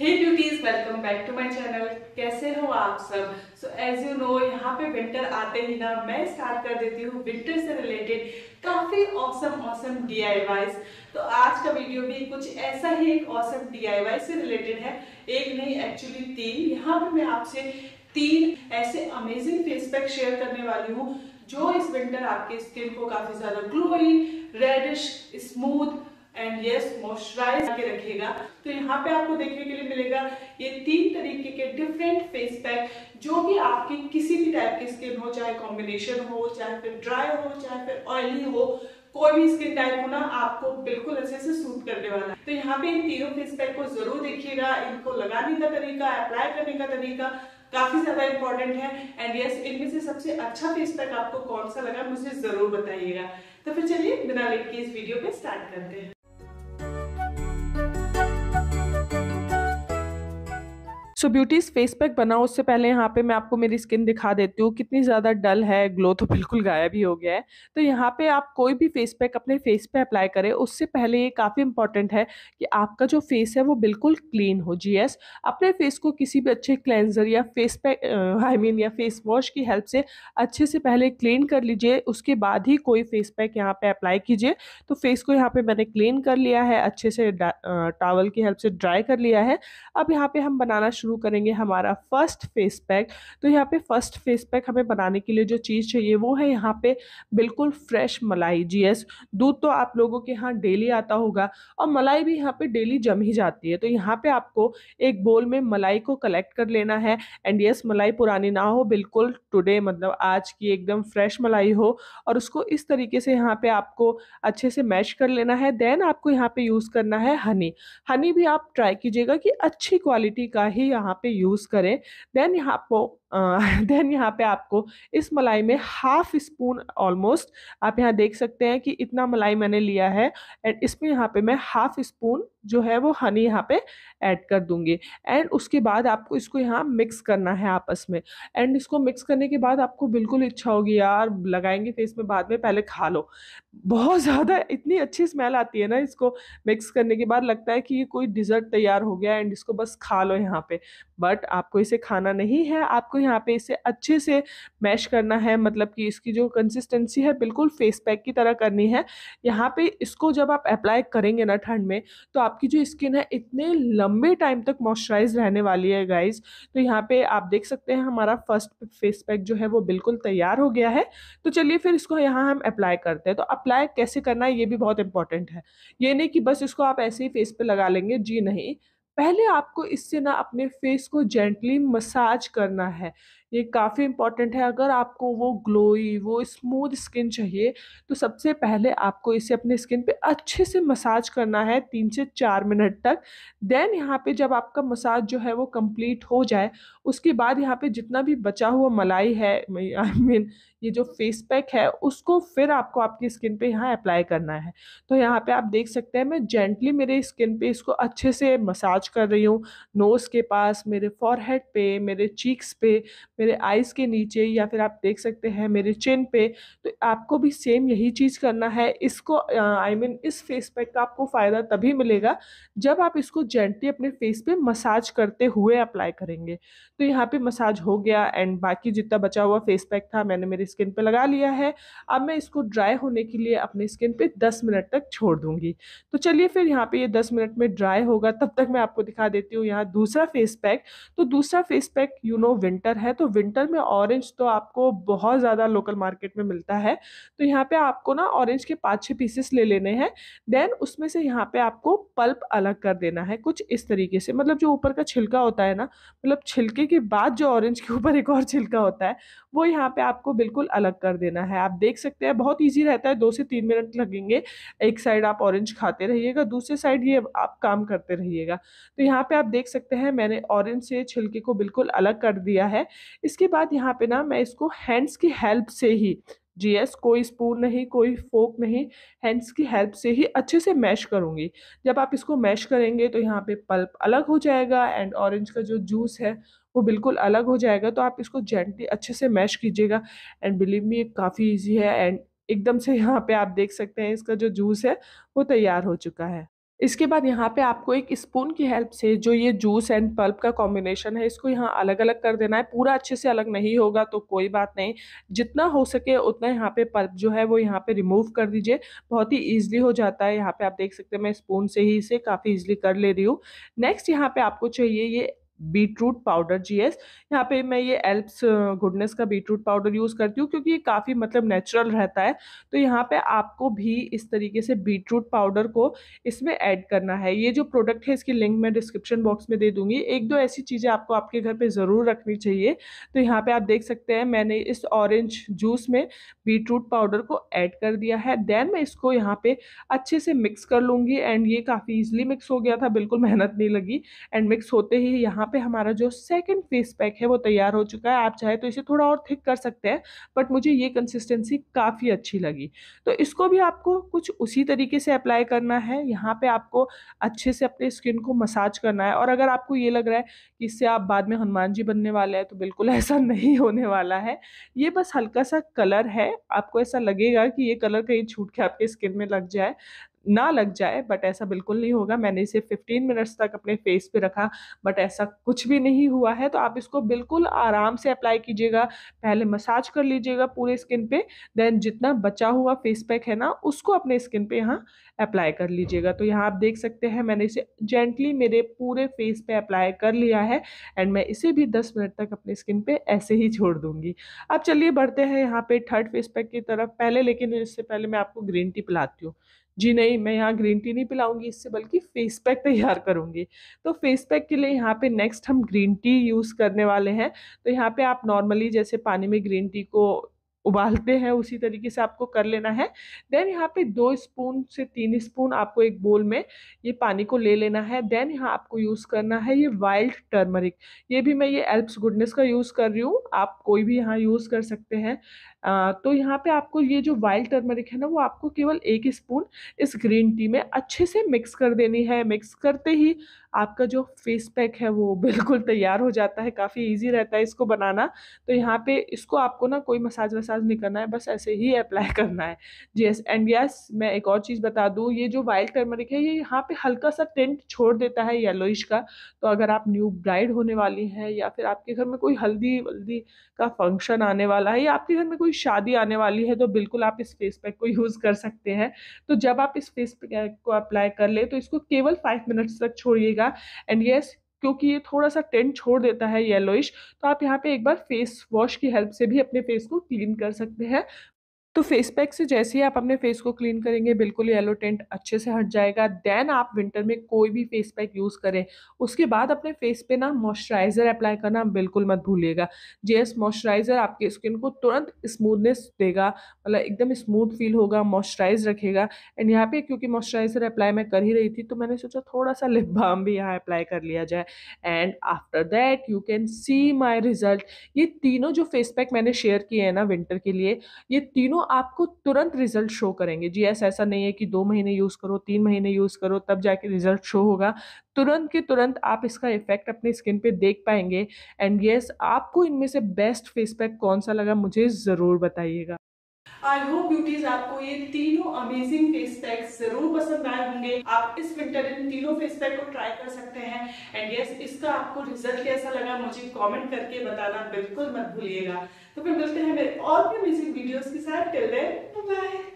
hey beauties welcome back to my channel कैसे हो आप सब सो एज यू नो यहाँ पे विंटर आते ही ना मैं स्टार्ट कर देती हूँ विंटर से रिलेटेड काफी ऑसम ऑसम डी तो आज का वीडियो भी कुछ ऐसा ही एक ऑसम awesome डी से रिलेटेड है एक नहीं एक्चुअली तीन यहाँ पे मैं आपसे तीन ऐसे अमेजिंग फेस पैक शेयर करने वाली हूँ जो इस विंटर आपके स्किन को काफी ज्यादा glowy reddish smooth and yes moisturise के रखेगा तो यहाँ पे आपको देखने के लिए मिलेगा ये तीन तरीके के डिफरेंट फेस पैक जो भी आपकी किसी भी टाइप की स्किन हो चाहे कॉम्बिनेशन हो चाहे फिर ड्राई हो चाहे फिर ऑयली हो कोई भी स्किन टाइप होना आपको बिल्कुल अच्छे से सूट करने वाला है तो यहाँ पे इन तीनों फेस पैक को जरूर देखिएगा इनको लगाने का तरीका अप्लाई करने का तरीका काफी ज्यादा इंपॉर्टेंट है एंड यस इनमें से सबसे अच्छा फेस पैक आपको कौन सा लगा मुझे जरूर बताइएगा तो फिर चलिए बिना लेट के इस वीडियो पे स्टार्ट करते हैं सो ब्यूटीज फेस पैक बनाओ उससे पहले यहाँ पे मैं आपको मेरी स्किन दिखा देती हूँ कितनी ज़्यादा डल है ग्लो तो बिल्कुल गायब ही हो गया है तो यहाँ पे आप कोई भी फेस पैक अपने फेस पे अप्लाई करें उससे पहले ये काफ़ी इंपॉर्टेंट है कि आपका जो फेस है वो बिल्कुल क्लीन हो जी एस अपने फेस को किसी भी अच्छे क्लेंजर या फेस पैक आई मीन या फेस वॉश की हेल्प से अच्छे से पहले क्लीन कर लीजिए उसके बाद ही कोई फेस पैक यहाँ पर अप्लाई कीजिए तो फेस को यहाँ पर मैंने क्लीन कर लिया है अच्छे से टावल की हेल्प से ड्राई कर लिया है अब यहाँ पर हम बनाना शुरू करेंगे हमारा फर्स्ट फेस पैक तो यहाँ पे फर्स्ट फेस पैक हमें बनाने के लिए जो चीज़ चाहिए वो है यहाँ पे बिल्कुल फ्रेश मलाई जी एस दूध तो आप लोगों के यहाँ डेली आता होगा और मलाई भी यहाँ पे डेली जम ही जाती है तो यहाँ पे आपको एक बोल में मलाई को कलेक्ट कर लेना है एंड यस मलाई पुरानी ना हो बिल्कुल टुडे मतलब आज की एकदम फ्रेश मलाई हो और उसको इस तरीके से यहाँ पे आपको अच्छे से मैश कर लेना है देन आपको यहाँ पे यूज़ करना है हनी हनी भी आप ट्राई कीजिएगा कि अच्छी क्वालिटी का ही यहाँ पे यूज़ करें देन यहाँ देन यहाँ पे आपको इस मलाई में हाफ स्पून ऑलमोस्ट आप यहाँ देख सकते हैं कि इतना मलाई मैंने लिया है एंड इसमें यहाँ पे मैं हाफ स्पून जो है वो हनी यहाँ पे ऐड कर दूंगी एंड उसके बाद आपको इसको यहाँ मिक्स करना है आपस में एंड इसको मिक्स करने के बाद आपको बिल्कुल इच्छा होगी यार लगाएंगे फेस तो में बाद में पहले खा लो बहुत ज़्यादा इतनी अच्छी स्मेल आती है ना इसको मिक्स करने के बाद लगता है कि ये कोई डिज़र्ट तैयार हो गया एंड इसको बस खा लो यहाँ पे बट आपको इसे खाना नहीं है आपको यहाँ पे इसे अच्छे से मैश करना है मतलब कि इसकी जो कंसिस्टेंसी है बिल्कुल फेस पैक की तरह करनी है यहाँ पे इसको जब आप अप्लाई करेंगे ना ठंड में तो आपकी जो स्किन है इतने लंबे टाइम तक मॉइस्चराइज रहने वाली है गाइज तो यहाँ पे आप देख सकते हैं हमारा फर्स्ट फेस पैक जो है वो बिल्कुल तैयार हो गया है तो चलिए फिर इसको यहाँ हम अप्लाई करते हैं तो अप्लाई कैसे करना है ये भी बहुत इंपॉर्टेंट है ये नहीं कि बस इसको आप ऐसे ही फेस पर लगा लेंगे जी नहीं पहले आपको इससे ना अपने फेस को जेंटली मसाज करना है ये काफ़ी इंपॉर्टेंट है अगर आपको वो ग्लोई वो स्मूथ स्किन चाहिए तो सबसे पहले आपको इसे अपने स्किन पे अच्छे से मसाज करना है तीन से चार मिनट तक देन यहाँ पे जब आपका मसाज जो है वो कंप्लीट हो जाए उसके बाद यहाँ पे जितना भी बचा हुआ मलाई है आई I मीन mean, ये जो फेस पैक है उसको फिर आपको आपकी स्किन पे यहाँ अप्लाई करना है तो यहाँ पे आप देख सकते हैं मैं जेंटली मेरे स्किन पे इसको अच्छे से मसाज कर रही हूँ नोज़ के पास मेरे फॉरहेड पे मेरे चीक्स पे मेरे आइज़ के नीचे या फिर आप देख सकते हैं मेरे चिन पे तो आपको भी सेम यही चीज़ करना है इसको आई मीन इस फेस पैक का आपको फ़ायदा तभी मिलेगा जब आप इसको जेंटली अपने फेस पे मसाज करते हुए अप्लाई करेंगे तो यहाँ पे मसाज हो गया एंड बाकी जितना बचा हुआ फेस पैक था मैंने मेरी स्किन पर लगा लिया है अब मैं इसको ड्राई होने के लिए अपने स्किन पर दस मिनट तक छोड़ दूंगी तो चलिए फिर यहाँ पर ये दस मिनट में ड्राई होगा तब तक मैं आपको दिखा देती हूँ यहाँ दूसरा फेस पैक तो दूसरा face pack you know winter है तो तो विंटर में ऑरेंज तो आपको बहुत ज़्यादा लोकल मार्केट में मिलता है तो यहाँ पे आपको ना ऑरेंज के पाँच छः पीसेस ले लेने हैं देन उसमें से यहाँ पे आपको पल्प अलग कर देना है कुछ इस तरीके से मतलब जो ऊपर का छिलका होता है ना मतलब छिलके के बाद जो ऑरेंज के ऊपर एक और छिलका होता है वो यहाँ पे आपको बिल्कुल अलग कर देना है आप देख सकते हैं बहुत ईजी रहता है दो से तीन मिनट लगेंगे एक साइड आप ऑरेंज खाते रहिएगा दूसरे साइड ये आप काम करते रहिएगा तो यहाँ पे आप देख सकते हैं मैंने ऑरेंज से छिलके को बिल्कुल अलग कर दिया है इसके बाद यहाँ पे ना मैं इसको हैंड्स की हेल्प से ही जी एस कोई स्पून नहीं कोई फोक नहीं हैंड्स की हेल्प से ही अच्छे से मैश करूँगी जब आप इसको मैश करेंगे तो यहाँ पे पल्प अलग हो जाएगा एंड ऑरेंज का जो जूस है वो बिल्कुल अलग हो जाएगा तो आप इसको जेंटली अच्छे से मैश कीजिएगा एंड बिलीव मी काफ़ी ईजी है एंड एकदम से यहाँ पे आप देख सकते हैं इसका जो जूस है वो तैयार हो चुका है इसके बाद यहाँ पे आपको एक स्पून की हेल्प से जो ये जूस एंड पल्प का कॉम्बिनेशन है इसको यहाँ अलग अलग कर देना है पूरा अच्छे से अलग नहीं होगा तो कोई बात नहीं जितना हो सके उतना यहाँ पे पल्प जो है वो यहाँ पे रिमूव कर दीजिए बहुत ही ईजिली हो जाता है यहाँ पे आप देख सकते हैं मैं स्पून से ही इसे काफ़ी ईजिली कर ले रही हूँ नेक्स्ट यहाँ पर आपको चाहिए ये बीट रूट पाउडर जी एस यहाँ पे मैं ये एल्प्स गुडनेस का बीट रूट पाउडर यूज़ करती हूँ क्योंकि ये काफ़ी मतलब नेचुरल रहता है तो यहाँ पे आपको भी इस तरीके से बीट रूट पाउडर को इसमें ऐड करना है ये जो प्रोडक्ट है इसकी लिंक मैं डिस्क्रिप्शन बॉक्स में दे दूँगी एक दो ऐसी चीज़ें आपको आपके घर पर ज़रूर रखनी चाहिए तो यहाँ पर आप देख सकते हैं मैंने इस ऑरेंज जूस में बीट रूट पाउडर को ऐड कर दिया है देन मैं इसको यहाँ पर अच्छे से मिक्स कर लूँगी एंड ये काफ़ी ईजिली मिक्स हो गया था बिल्कुल मेहनत नहीं लगी एंड मिक्स होते ही यहाँ यहाँ पे हमारा जो सेकंड फेस पैक है वो तैयार हो चुका है आप चाहे तो इसे थोड़ा और थिक कर सकते हैं बट मुझे ये कंसिस्टेंसी काफ़ी अच्छी लगी तो इसको भी आपको कुछ उसी तरीके से अप्लाई करना है यहाँ पे आपको अच्छे से अपने स्किन को मसाज करना है और अगर आपको ये लग रहा है कि इससे आप बाद में हनुमान जी बनने वाले हैं तो बिल्कुल ऐसा नहीं होने वाला है ये बस हल्का सा कलर है आपको ऐसा लगेगा कि ये कलर कहीं छूट के आपके स्किन में लग जाए ना लग जाए बट ऐसा बिल्कुल नहीं होगा मैंने इसे 15 मिनट्स तक अपने फेस पे रखा बट ऐसा कुछ भी नहीं हुआ है तो आप इसको बिल्कुल आराम से अप्लाई कीजिएगा पहले मसाज कर लीजिएगा पूरे स्किन पे देन जितना बचा हुआ फेस पैक है ना उसको अपने स्किन पे यहाँ अप्लाई कर लीजिएगा तो यहाँ आप देख सकते हैं मैंने इसे जेंटली मेरे पूरे फेस पे अप्लाई कर लिया है एंड मैं इसे भी 10 मिनट तक अपने स्किन पे ऐसे ही छोड़ दूंगी अब चलिए बढ़ते हैं यहाँ पे थर्ड फेस पैक की तरफ पहले लेकिन इससे पहले मैं आपको ग्रीन टी पिलाती हूँ जी नहीं मैं यहाँ ग्रीन टी नहीं पिलाऊंगी इससे बल्कि फेस पैक तैयार करूंगी तो फेस पैक के लिए यहाँ पे नेक्स्ट हम ग्रीन टी यूज़ करने वाले हैं तो यहाँ पे आप नॉर्मली जैसे पानी में ग्रीन टी को उबालते हैं उसी तरीके से आपको कर लेना है देन यहाँ पे दो स्पून से तीन स्पून आपको एक बोल में ये पानी को ले लेना है देन यहाँ आपको यूज़ करना है ये वाइल्ड टर्मरिक ये भी मैं ये एल्प्स गुडनेस का यूज़ कर रही हूँ आप कोई भी यहाँ यूज़ कर सकते हैं आ, तो यहाँ पे आपको ये जो वाइल्ड टर्मरिक है ना वो आपको केवल एक स्पून इस ग्रीन टी में अच्छे से मिक्स कर देनी है मिक्स करते ही आपका जो फेस पैक है वो बिल्कुल तैयार हो जाता है काफ़ी ईजी रहता है इसको बनाना तो यहाँ पर इसको आपको ना कोई मसाज वसाज एक्सरसाइज नहीं करना है बस ऐसे ही अप्लाई करना है जी एस एंड यस मैं एक और चीज़ बता दूँ ये जो वाइल्ड टर्मरिक है ये यहाँ पे हल्का सा टेंट छोड़ देता है येलोइश का तो अगर आप न्यू ब्राइड होने वाली हैं या फिर आपके घर में कोई हल्दी वल्दी का फंक्शन आने वाला है या आपके घर में कोई शादी आने वाली है तो बिल्कुल आप इस फेस पैक को यूज़ कर सकते हैं तो जब आप इस फेस पैक को अप्लाई कर ले तो इसको केवल फाइव मिनट्स तक छोड़िएगा एंड यस क्योंकि ये थोड़ा सा टेंट छोड़ देता है येलोइश तो आप यहाँ पे एक बार फेस वॉश की हेल्प से भी अपने फेस को क्लीन कर सकते हैं तो फेस पैक से जैसे ही आप अपने फेस को क्लीन करेंगे बिल्कुल येलो टेंट अच्छे से हट जाएगा देन आप विंटर में कोई भी फेस पैक यूज़ करें उसके बाद अपने फेस पे ना मॉइस्चराइज़र अप्लाई करना बिल्कुल मत भूलिएगा जेस मॉइस्चराइज़र आपके स्किन को तुरंत स्मूदनेस देगा मतलब एकदम स्मूथ फील होगा मॉइस्चराइज रखेगा एंड यहाँ पे क्योंकि मॉइस्चराइज़र अप्लाई मैं कर ही रही थी तो मैंने सोचा थोड़ा सा लिप बाम भी यहाँ अप्लाई कर लिया जाए and after that you can see my result ये तीनों जो फेस पैक मैंने शेयर किए हैं ना विंटर के लिए ये तीनों आपको तुरंत रिजल्ट शो करेंगे जी एस ऐसा नहीं है कि दो महीने यूज़ करो तीन महीने यूज़ करो तब जाके रिजल्ट शो होगा तुरंत के तुरंत आप इसका इफेक्ट अपने स्किन पे देख पाएंगे एंड येस आपको इनमें से बेस्ट फेस पैक कौन सा लगा मुझे ज़रूर बताइएगा आई होप ब्यूटीज आपको ये तीनों अमेजिंग फेस पैक जरूर पसंद आए होंगे आप इस विंटर इन तीनों फेस पैक को ट्राई कर सकते हैं एंड यस yes, इसका आपको रिजल्ट कैसा लगा मुझे कमेंट करके बताना बिल्कुल मत भूलिएगा तो फिर मिलते हैं मेरे और भी अमेजिंग वीडियोस के साथ टिल देन बाय